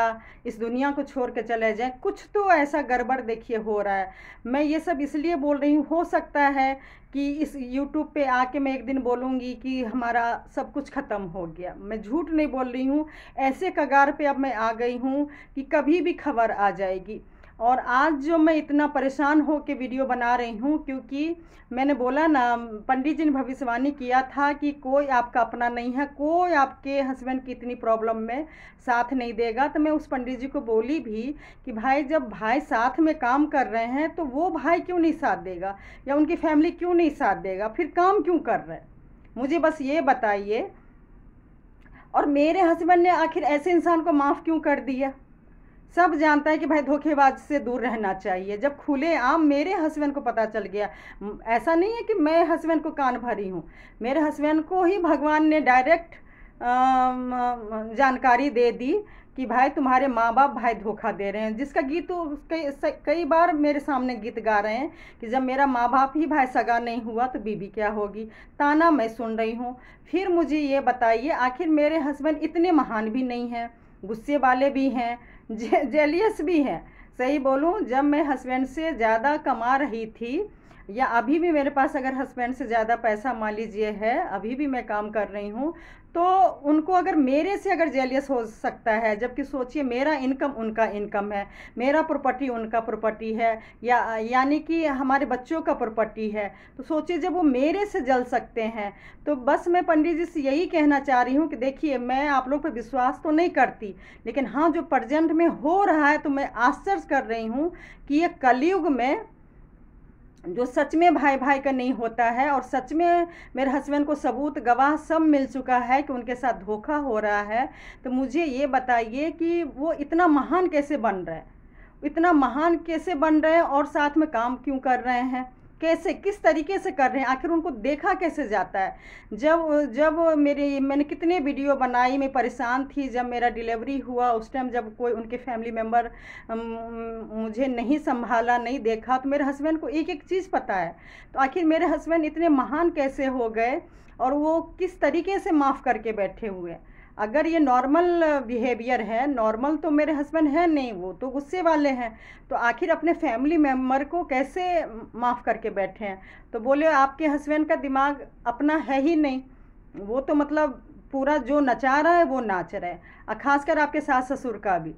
इस दुनिया को छोड़ के चले जाएं कुछ तो ऐसा गड़बड़ देखिए हो रहा है मैं ये सब इसलिए बोल रही हूँ हो सकता है कि इस YouTube पे आके मैं एक दिन बोलूँगी कि हमारा सब कुछ ख़त्म हो गया मैं झूठ नहीं बोल रही हूँ ऐसे कगार पे अब मैं आ गई हूँ कि कभी भी खबर आ जाएगी और आज जो मैं इतना परेशान हो के वीडियो बना रही हूँ क्योंकि मैंने बोला ना पंडित जी ने भविष्यवाणी किया था कि कोई आपका अपना नहीं है कोई आपके हस्बैंड की इतनी प्रॉब्लम में साथ नहीं देगा तो मैं उस पंडित जी को बोली भी कि भाई जब भाई साथ में काम कर रहे हैं तो वो भाई क्यों नहीं साथ देगा या उनकी फैमिली क्यों नहीं साथ देगा फिर काम क्यों कर रहे मुझे बस ये बताइए और मेरे हस्बैंड ने आखिर ऐसे इंसान को माफ़ क्यों कर दिया सब जानता है कि भाई धोखेबाज से दूर रहना चाहिए जब खुले आम मेरे हस्बैंड को पता चल गया ऐसा नहीं है कि मैं हस्बैंड को कान भरी हूँ मेरे हस्बैंड को ही भगवान ने डायरेक्ट जानकारी दे दी कि भाई तुम्हारे माँ बाप भाई धोखा दे रहे हैं जिसका गीत तो कई कई बार मेरे सामने गीत गा रहे हैं कि जब मेरा माँ बाप ही भाई सगा नहीं हुआ तो बीबी क्या होगी ताना मैं सुन रही हूँ फिर मुझे ये बताइए आखिर मेरे हस्बैंड इतने महान भी नहीं हैं गुस्से वाले भी हैं जे, जेलियस भी है सही बोलूँ जब मैं हस्बैंड से ज़्यादा कमा रही थी या अभी भी मेरे पास अगर हस्बैंड से ज़्यादा पैसा मान लीजिए है अभी भी मैं काम कर रही हूँ तो उनको अगर मेरे से अगर जेलियस हो सकता है जबकि सोचिए मेरा इनकम उनका इनकम है मेरा प्रॉपर्टी उनका प्रॉपर्टी है या यानी कि हमारे बच्चों का प्रॉपर्टी है तो सोचिए जब वो मेरे से जल सकते हैं तो बस मैं पंडित जी से यही कहना चाह रही हूँ कि देखिए मैं आप लोग पर विश्वास तो नहीं करती लेकिन हाँ जो प्रजेंट में हो रहा है तो मैं आश्चर्य कर रही हूँ कि ये कलयुग में जो सच में भाई भाई का नहीं होता है और सच में मेरे हस्बैंड को सबूत गवाह सब मिल चुका है कि उनके साथ धोखा हो रहा है तो मुझे ये बताइए कि वो इतना महान कैसे बन रहे हैं इतना महान कैसे बन रहे हैं और साथ में काम क्यों कर रहे हैं कैसे किस तरीके से कर रहे हैं आखिर उनको देखा कैसे जाता है जब जब मेरे मैंने कितने वीडियो बनाई मैं परेशान थी जब मेरा डिलीवरी हुआ उस टाइम जब कोई उनके फैमिली मेम्बर मुझे नहीं संभाला नहीं देखा तो मेरे हस्बैंड को एक एक चीज़ पता है तो आखिर मेरे हस्बैंड इतने महान कैसे हो गए और वो किस तरीके से माफ़ करके बैठे हुए हैं अगर ये नॉर्मल बिहेवियर है नॉर्मल तो मेरे हस्बैंड हैं नहीं वो तो गुस्से वाले हैं तो आखिर अपने फैमिली मेम्बर को कैसे माफ़ करके बैठे हैं तो बोले आपके हस्बैंड का दिमाग अपना है ही नहीं वो तो मतलब पूरा जो नचा रहा है वो नाच रहा है और ख़ासकर आपके सास ससुर का भी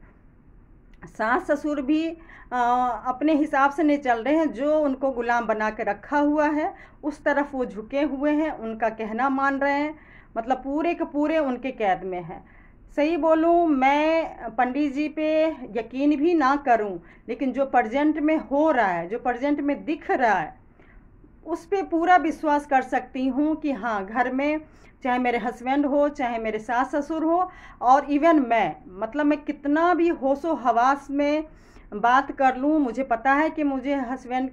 सास ससुर भी आ, अपने हिसाब से नहीं चल रहे हैं जो उनको गुलाम बना के रखा हुआ है उस तरफ वो झुके हुए हैं उनका कहना मान रहे हैं मतलब पूरे के पूरे उनके कैद में हैं सही बोलूं मैं पंडित जी पे यकीन भी ना करूं लेकिन जो प्रजेंट में हो रहा है जो प्रजेंट में दिख रहा है उस पर पूरा विश्वास कर सकती हूँ कि हाँ घर में चाहे मेरे हस्बैंड हो चाहे मेरे सास ससुर हो और इवन मैं मतलब मैं कितना भी होशो हवास में बात कर लूँ मुझे पता है कि मुझे हस्बैंड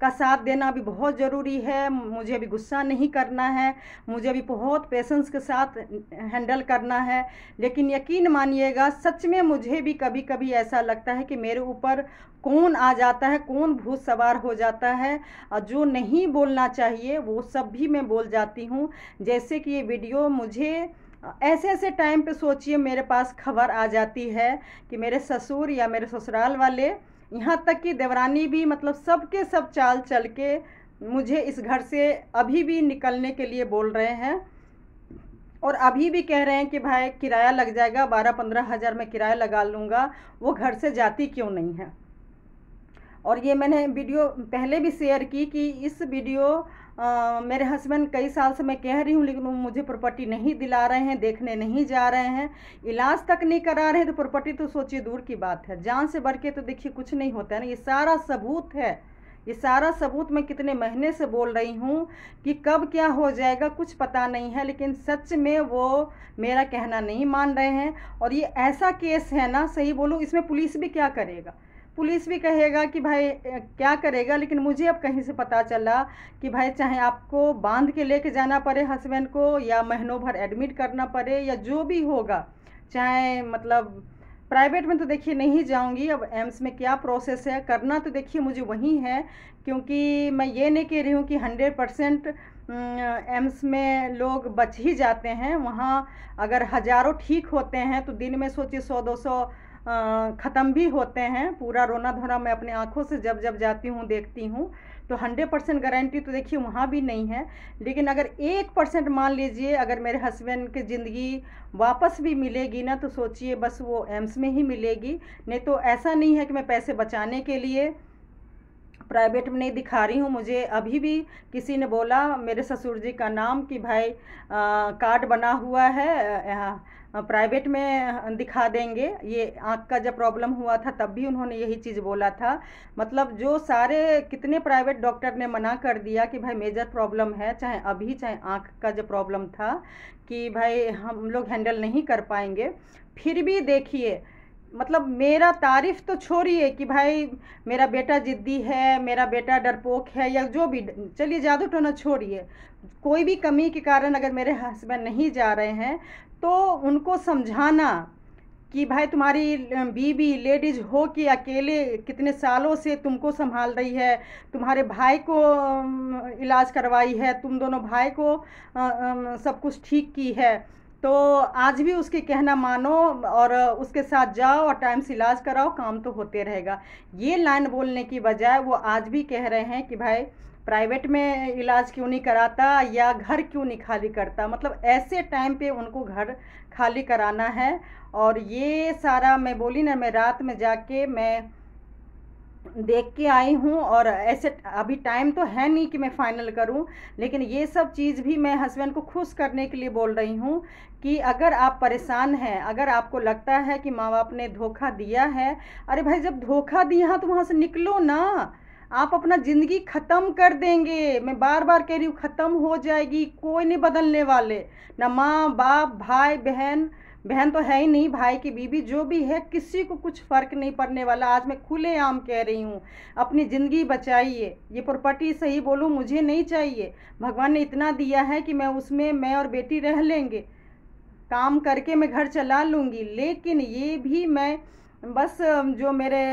का साथ देना भी बहुत ज़रूरी है मुझे अभी गुस्सा नहीं करना है मुझे अभी बहुत पेशेंस के साथ हैंडल करना है लेकिन यकीन मानिएगा सच में मुझे भी कभी कभी ऐसा लगता है कि मेरे ऊपर कौन आ जाता है कौन भूत सवार हो जाता है और जो नहीं बोलना चाहिए वो सब भी मैं बोल जाती हूँ जैसे कि ये वीडियो मुझे ऐसे ऐसे टाइम पे सोचिए मेरे पास खबर आ जाती है कि मेरे ससुर या मेरे ससुराल वाले यहाँ तक कि देवरानी भी मतलब सब के सब चाल चल के मुझे इस घर से अभी भी निकलने के लिए बोल रहे हैं और अभी भी कह रहे हैं कि भाई किराया लग जाएगा बारह पंद्रह हज़ार में किराया लगा लूँगा वो घर से जाती क्यों नहीं है और ये मैंने वीडियो पहले भी शेयर की कि इस वीडियो आ, मेरे हस्बैंड कई साल से मैं कह रही हूँ लेकिन वो मुझे प्रॉपर्टी नहीं दिला रहे हैं देखने नहीं जा रहे हैं इलाज तक नहीं करा रहे हैं तो प्रॉपर्टी तो सोचिए दूर की बात है जान से बढ़ के तो देखिए कुछ नहीं होता है ना ये सारा सबूत है ये सारा सबूत मैं कितने महीने से बोल रही हूँ कि कब क्या हो जाएगा कुछ पता नहीं है लेकिन सच में वो मेरा कहना नहीं मान रहे हैं और ये ऐसा केस है ना सही बोलूँ इसमें पुलिस भी क्या करेगा पुलिस भी कहेगा कि भाई क्या करेगा लेकिन मुझे अब कहीं से पता चला कि भाई चाहे आपको बांध के लेके जाना पड़े हस्बैंड को या महीनों भर एडमिट करना पड़े या जो भी होगा चाहे मतलब प्राइवेट में तो देखिए नहीं जाऊंगी अब एम्स में क्या प्रोसेस है करना तो देखिए मुझे वही है क्योंकि मैं ये नहीं कह रही हूँ कि हंड्रेड परसेंट एम्स में लोग बच ही जाते हैं वहाँ अगर हज़ारों ठीक होते हैं तो दिन में सोचिए सौ दो सौ ख़त्म भी होते हैं पूरा रोना धोना मैं अपने आँखों से जब जब जाती हूँ देखती हूँ तो हंड्रेड परसेंट गारंटी तो देखिए वहाँ भी नहीं है लेकिन अगर एक परसेंट मान लीजिए अगर मेरे हस्बैंड की ज़िंदगी वापस भी मिलेगी ना तो सोचिए बस वो एम्स में ही मिलेगी नहीं तो ऐसा नहीं है कि मैं पैसे बचाने के लिए प्राइवेट में नहीं दिखा रही हूँ मुझे अभी भी किसी ने बोला मेरे ससुर जी का नाम कि भाई आ, कार्ड बना हुआ है यहाँ प्राइवेट में दिखा देंगे ये आँख का जब प्रॉब्लम हुआ था तब भी उन्होंने यही चीज़ बोला था मतलब जो सारे कितने प्राइवेट डॉक्टर ने मना कर दिया कि भाई मेजर प्रॉब्लम है चाहे अभी चाहे आँख का जो प्रॉब्लम था कि भाई हम लोग हैंडल नहीं कर पाएंगे फिर भी देखिए मतलब मेरा तारीफ तो छोड़िए कि भाई मेरा बेटा जिद्दी है मेरा बेटा डरपोक है या जो भी चलिए जादू टोना छोड़िए कोई भी कमी के कारण अगर मेरे हस्बैंड नहीं जा रहे हैं तो उनको समझाना कि भाई तुम्हारी बीवी लेडीज हो कि अकेले कितने सालों से तुमको संभाल रही है तुम्हारे भाई को इलाज करवाई है तुम दोनों भाई को सब कुछ ठीक की है तो आज भी उसके कहना मानो और उसके साथ जाओ और टाइम से इलाज कराओ काम तो होते रहेगा ये लाइन बोलने की बजाय वो आज भी कह रहे हैं कि भाई प्राइवेट में इलाज क्यों नहीं कराता या घर क्यों नहीं खाली करता मतलब ऐसे टाइम पे उनको घर खाली कराना है और ये सारा मैं बोली ना मैं रात में जाके मैं देख के आई हूँ और ऐसे अभी टाइम तो है नहीं कि मैं फाइनल करूँ लेकिन ये सब चीज़ भी मैं हस्बैंड को खुश करने के लिए बोल रही हूँ कि अगर आप परेशान हैं अगर आपको लगता है कि माँ बाप ने धोखा दिया है अरे भाई जब धोखा दिया तो वहाँ से निकलो ना आप अपना ज़िंदगी ख़त्म कर देंगे मैं बार बार कह रही हूँ ख़त्म हो जाएगी कोई नहीं बदलने वाले ना माँ बाप भाई बहन बहन तो है ही नहीं भाई की बीबी जो भी है किसी को कुछ फ़र्क नहीं पड़ने वाला आज मैं खुले आम कह रही हूँ अपनी ज़िंदगी बचाइए ये प्रॉपर्टी सही बोलूँ मुझे नहीं चाहिए भगवान ने इतना दिया है कि मैं उसमें मैं और बेटी रह लेंगे काम करके मैं घर चला लूँगी लेकिन ये भी मैं बस जो मेरे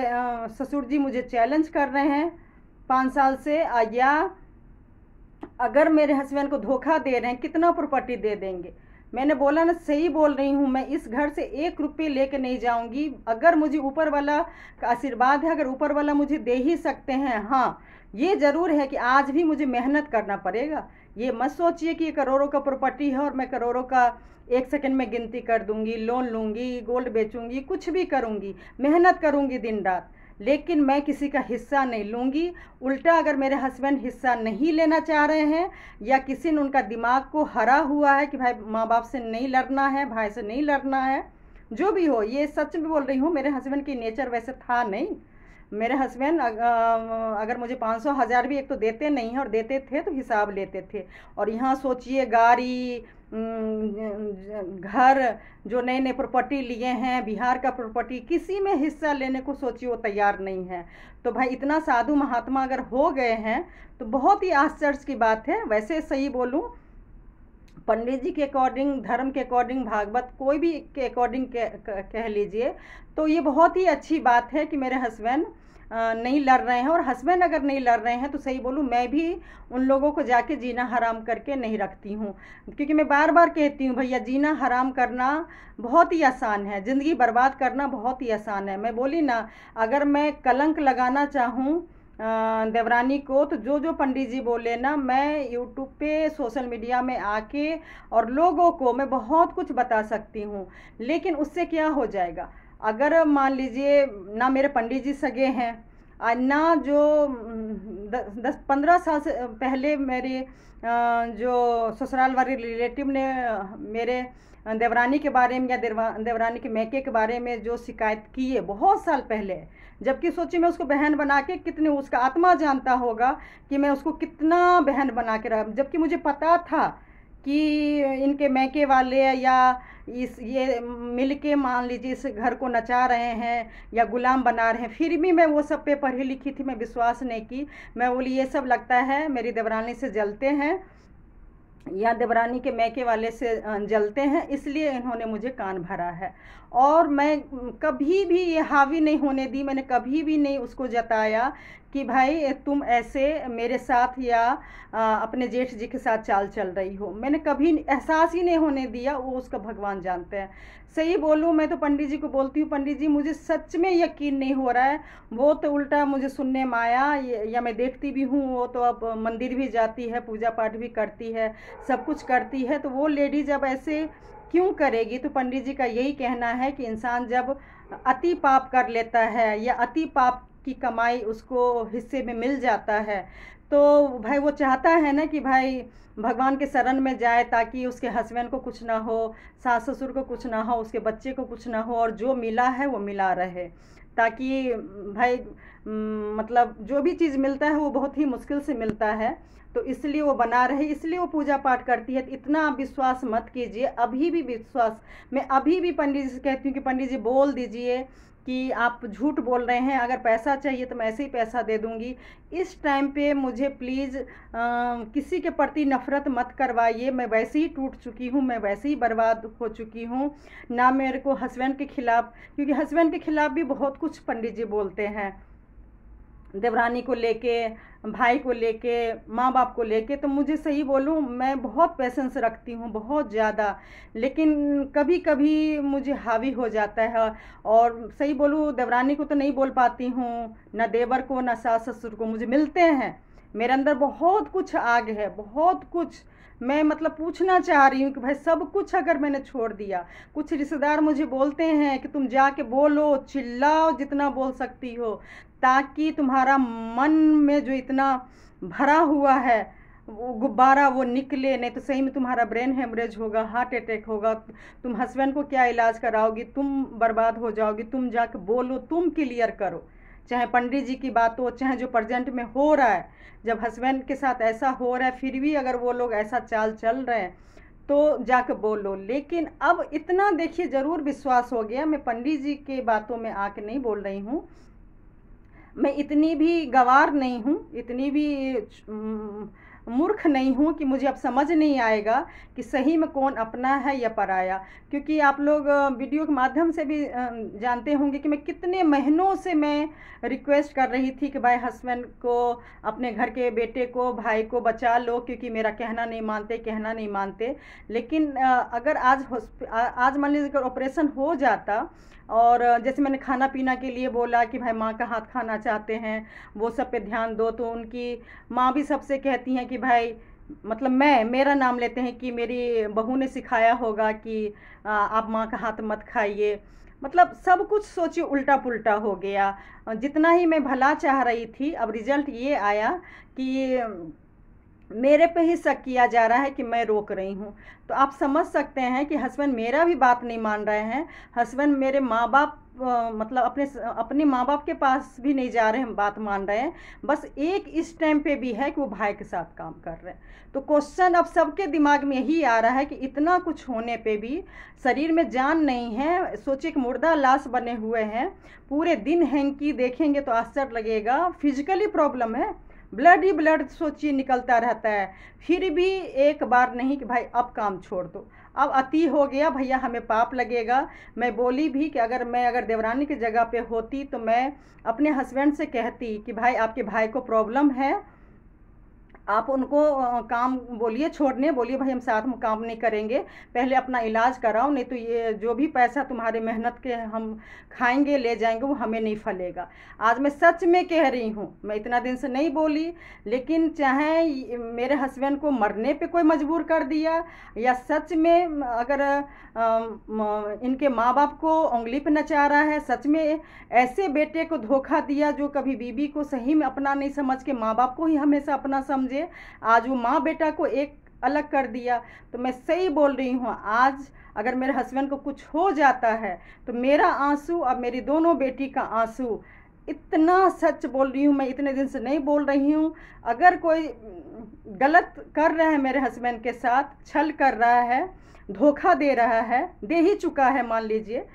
ससुर जी मुझे चैलेंज कर रहे हैं पाँच साल से या अगर मेरे हस्बैंड को धोखा दे रहे हैं कितना प्रॉपर्टी दे देंगे मैंने बोला ना सही बोल रही हूँ मैं इस घर से एक रुपये लेके नहीं जाऊँगी अगर मुझे ऊपर वाला का आशीर्वाद है अगर ऊपर वाला मुझे दे ही सकते हैं हाँ ये ज़रूर है कि आज भी मुझे मेहनत करना पड़ेगा ये मत सोचिए कि ये करोड़ों का प्रॉपर्टी है और मैं करोड़ों का एक सेकंड में गिनती कर दूंगी लोन लूँगी गोल्ड बेचूंगी कुछ भी करूँगी मेहनत करूँगी दिन रात लेकिन मैं किसी का हिस्सा नहीं लूँगी उल्टा अगर मेरे हस्बैंड हिस्सा नहीं लेना चाह रहे हैं या किसी ने उनका दिमाग को हरा हुआ है कि भाई माँ बाप से नहीं लड़ना है भाई से नहीं लड़ना है जो भी हो ये सच में बोल रही हूँ मेरे हस्बैंड की नेचर वैसे था नहीं मेरे हस्बैंड अगर मुझे पाँच सौ हज़ार भी एक तो देते नहीं हैं और देते थे तो हिसाब लेते थे और यहाँ सोचिए गाड़ी घर जो नए नए प्रॉपर्टी लिए हैं बिहार का प्रॉपर्टी किसी में हिस्सा लेने को सोचिए वो तैयार नहीं है तो भाई इतना साधु महात्मा अगर हो गए हैं तो बहुत ही आश्चर्य की बात है वैसे सही बोलूँ पंडित जी के अकॉर्डिंग धर्म के अकॉर्डिंग भागवत कोई भी के अकॉर्डिंग कह लीजिए तो ये बहुत ही अच्छी बात है कि मेरे हस्बैंड नहीं लड़ रहे हैं और हस्बैंड अगर नहीं लड़ रहे हैं तो सही बोलूँ मैं भी उन लोगों को जाके जीना हराम करके नहीं रखती हूँ क्योंकि मैं बार बार कहती हूँ भैया जीना हराम करना बहुत ही आसान है ज़िंदगी बर्बाद करना बहुत ही आसान है मैं बोली ना अगर मैं कलंक लगाना चाहूँ देवरानी को तो जो जो पंडित जी बोले ना मैं यूट्यूब पे सोशल मीडिया में आके और लोगों को मैं बहुत कुछ बता सकती हूँ लेकिन उससे क्या हो जाएगा अगर मान लीजिए ना मेरे पंडित जी सगे हैं ना जो दस पंद्रह साल से पहले मेरे जो ससुराल वाले रिलेटिव ने मेरे देवरानी के बारे में या देवरानी के मैके के बारे में जो शिकायत की है बहुत साल पहले जबकि सोचिए मैं उसको बहन बना के कितने उसका आत्मा जानता होगा कि मैं उसको कितना बहन बना के रहा जबकि मुझे पता था कि इनके मैके वाले या इस ये मिल के मान लीजिए इस घर को नचा रहे हैं या गुलाम बना रहे हैं फिर भी मैं वो सब पे पढ़ी लिखी थी मैं विश्वास नहीं की मैं बोली ये सब लगता है मेरी देवरानी से जलते हैं या देवरानी के मैके वाले से जलते हैं इसलिए इन्होंने मुझे कान भरा है और मैं कभी भी ये हावी नहीं होने दी मैंने कभी भी नहीं उसको जताया कि भाई तुम ऐसे मेरे साथ या अपने जेठ जी के साथ चाल चल रही हो मैंने कभी एहसास ही नहीं होने दिया वो उसका भगवान जानते हैं सही बोलूँ मैं तो पंडित जी को बोलती हूँ पंडित जी मुझे सच में यकीन नहीं हो रहा है वो तो उल्टा मुझे सुनने में आया या मैं देखती भी हूँ वो तो अब मंदिर भी जाती है पूजा पाठ भी करती है सब कुछ करती है तो वो लेडी जब ऐसे क्यों करेगी तो पंडित जी का यही कहना है कि इंसान जब अति पाप कर लेता है या अति पाप की कमाई उसको हिस्से में मिल जाता है तो भाई वो चाहता है ना कि भाई भगवान के शरण में जाए ताकि उसके हस्बैंड को कुछ ना हो सास ससुर को कुछ ना हो उसके बच्चे को कुछ ना हो और जो मिला है वो मिला रहे ताकि भाई मतलब जो भी चीज़ मिलता है वो बहुत ही मुश्किल से मिलता है तो इसलिए वो बना रहे इसलिए वो पूजा पाठ करती है तो इतना विश्वास मत कीजिए अभी भी विश्वास मैं अभी भी पंडित जी से कहती हूँ कि पंडित जी बोल दीजिए कि आप झूठ बोल रहे हैं अगर पैसा चाहिए तो मैं ऐसे ही पैसा दे दूँगी इस टाइम पे मुझे प्लीज़ किसी के प्रति नफ़रत मत करवाइए मैं वैसे ही टूट चुकी हूँ मैं वैसे ही बर्बाद हो चुकी हूँ ना मेरे को हस्बैंड के ख़िलाफ़ क्योंकि हस्बैंड के ख़िलाफ़ भी बहुत कुछ पंडित जी बोलते हैं देवरानी को लेके भाई को लेके माँ बाप को लेके तो मुझे सही बोलूँ मैं बहुत पेशेंस रखती हूँ बहुत ज़्यादा लेकिन कभी कभी मुझे हावी हो जाता है और सही बोलूँ देवरानी को तो नहीं बोल पाती हूँ ना देवर को ना सास ससुर को मुझे मिलते हैं मेरे अंदर बहुत कुछ आग है बहुत कुछ मैं मतलब पूछना चाह रही हूँ कि भाई सब कुछ अगर मैंने छोड़ दिया कुछ रिश्तेदार मुझे बोलते हैं कि तुम जाके बोलो चिल्लाओ जितना बोल सकती हो ताकि तुम्हारा मन में जो इतना भरा हुआ है वो गुब्बारा वो निकले नहीं तो सही में तुम्हारा ब्रेन हेमरेज होगा हार्ट अटैक होगा तुम हस्बैंड को क्या इलाज कराओगी तुम बर्बाद हो जाओगी तुम जाके बोलो तुम क्लियर करो चाहे पंडित जी की बात हो चाहे जो प्रजेंट में हो रहा है जब हस्बैंड के साथ ऐसा हो रहा है फिर भी अगर वो लोग ऐसा चाल चल रहे हैं तो जाके बोलो लेकिन अब इतना देखिए ज़रूर विश्वास हो गया मैं पंडित जी के बातों में आके नहीं बोल रही हूँ मैं इतनी भी गवार नहीं हूँ इतनी भी मूर्ख नहीं हूँ कि मुझे अब समझ नहीं आएगा कि सही में कौन अपना है या पराया क्योंकि आप लोग वीडियो के माध्यम से भी जानते होंगे कि मैं कितने महीनों से मैं रिक्वेस्ट कर रही थी कि भाई हस्बैंड को अपने घर के बेटे को भाई को बचा लो क्योंकि मेरा कहना नहीं मानते कहना नहीं मानते लेकिन अगर आज आज मान लीजिए ऑपरेशन हो जाता और जैसे मैंने खाना पीना के लिए बोला कि भाई माँ का हाथ खाना चाहते हैं वो सब पे ध्यान दो तो उनकी माँ भी सबसे कहती हैं कि भाई मतलब मैं मेरा नाम लेते हैं कि मेरी बहू ने सिखाया होगा कि आप माँ का हाथ मत खाइए मतलब सब कुछ सोचिए उल्टा पुल्टा हो गया जितना ही मैं भला चाह रही थी अब रिजल्ट ये आया कि मेरे पे ही शक किया जा रहा है कि मैं रोक रही हूँ तो आप समझ सकते हैं कि हस्बैंड मेरा भी बात नहीं मान रहे हैं हस्बैंड मेरे माँ बाप मतलब अपने अपने माँ बाप के पास भी नहीं जा रहे हैं बात मान रहे हैं बस एक इस टाइम पे भी है कि वो भाई के साथ काम कर रहे हैं तो क्वेश्चन अब सबके दिमाग में यही आ रहा है कि इतना कुछ होने पर भी शरीर में जान नहीं है सोचिए कि मुर्दा लाश बने हुए हैं पूरे दिन हैंकी देखेंगे तो आश्चर्य लगेगा फिजिकली प्रॉब्लम है ब्लड ही ब्लड सोचिए निकलता रहता है फिर भी एक बार नहीं कि भाई अब काम छोड़ दो अब अति हो गया भैया हमें पाप लगेगा मैं बोली भी कि अगर मैं अगर देवरानी की जगह पे होती तो मैं अपने हस्बैंड से कहती कि भाई आपके भाई को प्रॉब्लम है आप उनको काम बोलिए छोड़ने बोलिए भाई हम साथ में काम नहीं करेंगे पहले अपना इलाज कराओ नहीं तो ये जो भी पैसा तुम्हारे मेहनत के हम खाएंगे ले जाएंगे वो हमें नहीं फलेगा आज मैं सच में कह रही हूँ मैं इतना दिन से नहीं बोली लेकिन चाहे मेरे हस्बैंड को मरने पे कोई मजबूर कर दिया या सच में अगर इनके माँ बाप को उंगली पर नचा रहा है सच में ऐसे बेटे को धोखा दिया जो कभी बीबी को सही में अपना नहीं समझ के माँ बाप को ही हमेशा अपना समझ समझे आज वो माँ बेटा को एक अलग कर दिया तो मैं सही बोल रही हूँ आज अगर मेरे हस्बैंड को कुछ हो जाता है तो मेरा आंसू और मेरी दोनों बेटी का आंसू इतना सच बोल रही हूँ मैं इतने दिन से नहीं बोल रही हूँ अगर कोई गलत कर रहा है मेरे हस्बैंड के साथ छल कर रहा है धोखा दे रहा है दे ही चुका है मान लीजिए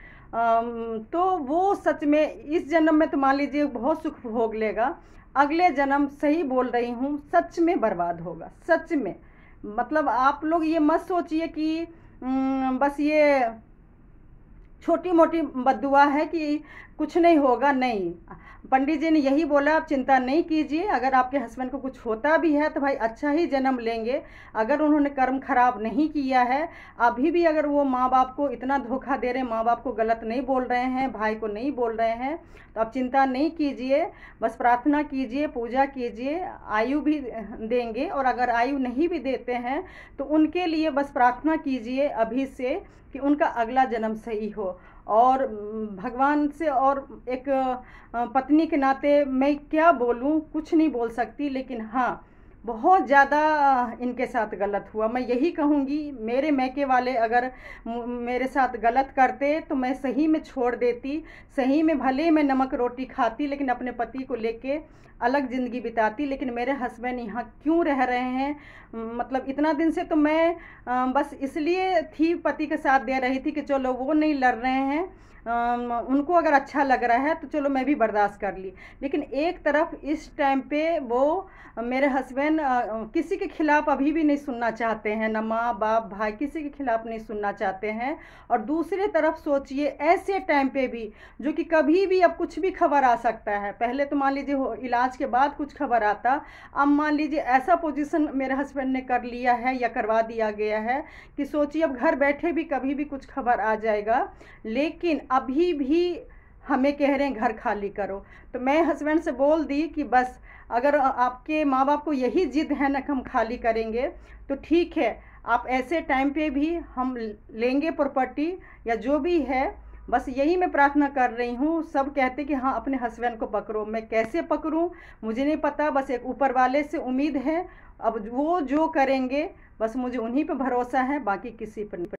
तो वो सच में इस जन्म में तो मान लीजिए बहुत सुख भोग लेगा अगले जन्म सही बोल रही हूँ सच में बर्बाद होगा सच में मतलब आप लोग ये मत सोचिए कि बस ये छोटी मोटी बदुआ है कि कुछ नहीं होगा नहीं पंडित जी ने यही बोला आप चिंता नहीं कीजिए अगर आपके हस्बैंड को कुछ होता भी है तो भाई अच्छा ही जन्म लेंगे अगर उन्होंने कर्म खराब नहीं किया है अभी भी अगर वो माँ बाप को इतना धोखा दे रहे हैं माँ बाप को गलत नहीं बोल रहे हैं भाई को नहीं बोल रहे हैं तो आप चिंता नहीं कीजिए बस प्रार्थना कीजिए पूजा कीजिए आयु भी देंगे और अगर आयु नहीं भी देते हैं तो उनके लिए बस प्रार्थना कीजिए अभी से कि उनका अगला जन्म सही हो और भगवान से और एक पत्नी के नाते मैं क्या बोलूँ कुछ नहीं बोल सकती लेकिन हाँ बहुत ज़्यादा इनके साथ गलत हुआ मैं यही कहूँगी मेरे मैके वाले अगर मेरे साथ गलत करते तो मैं सही में छोड़ देती सही में भले मैं नमक रोटी खाती लेकिन अपने पति को लेके अलग ज़िंदगी बिताती लेकिन मेरे हस्बैंड यहाँ क्यों रह रहे हैं मतलब इतना दिन से तो मैं बस इसलिए थी पति के साथ दे रही थी कि चलो वो नहीं लड़ रहे हैं उनको अगर अच्छा लग रहा है तो चलो मैं भी बर्दाश्त कर ली लेकिन एक तरफ इस टाइम पे वो मेरे हस्बैंड किसी के खिलाफ अभी भी नहीं सुनना चाहते हैं ना माँ बाप भाई किसी के खिलाफ नहीं सुनना चाहते हैं और दूसरी तरफ सोचिए ऐसे टाइम पे भी जो कि कभी भी अब कुछ भी खबर आ सकता है पहले तो मान लीजिए इलाज के बाद कुछ खबर आता अब मान लीजिए ऐसा पोजिशन मेरे हस्बैंड ने कर लिया है या करवा दिया गया है कि सोचिए अब घर बैठे भी कभी भी कुछ खबर आ जाएगा लेकिन अभी भी हमें कह रहे हैं घर खाली करो तो मैं हस्बैंड से बोल दी कि बस अगर आपके माँ बाप को यही जिद है ना कि हम खाली करेंगे तो ठीक है आप ऐसे टाइम पे भी हम लेंगे प्रॉपर्टी या जो भी है बस यही मैं प्रार्थना कर रही हूँ सब कहते कि हाँ अपने हस्बैंड को पकड़ो मैं कैसे पकड़ूँ मुझे नहीं पता बस एक ऊपर वाले से उम्मीद है अब वो जो करेंगे बस मुझे उन्हीं पर भरोसा है बाकी किसी पर नहीं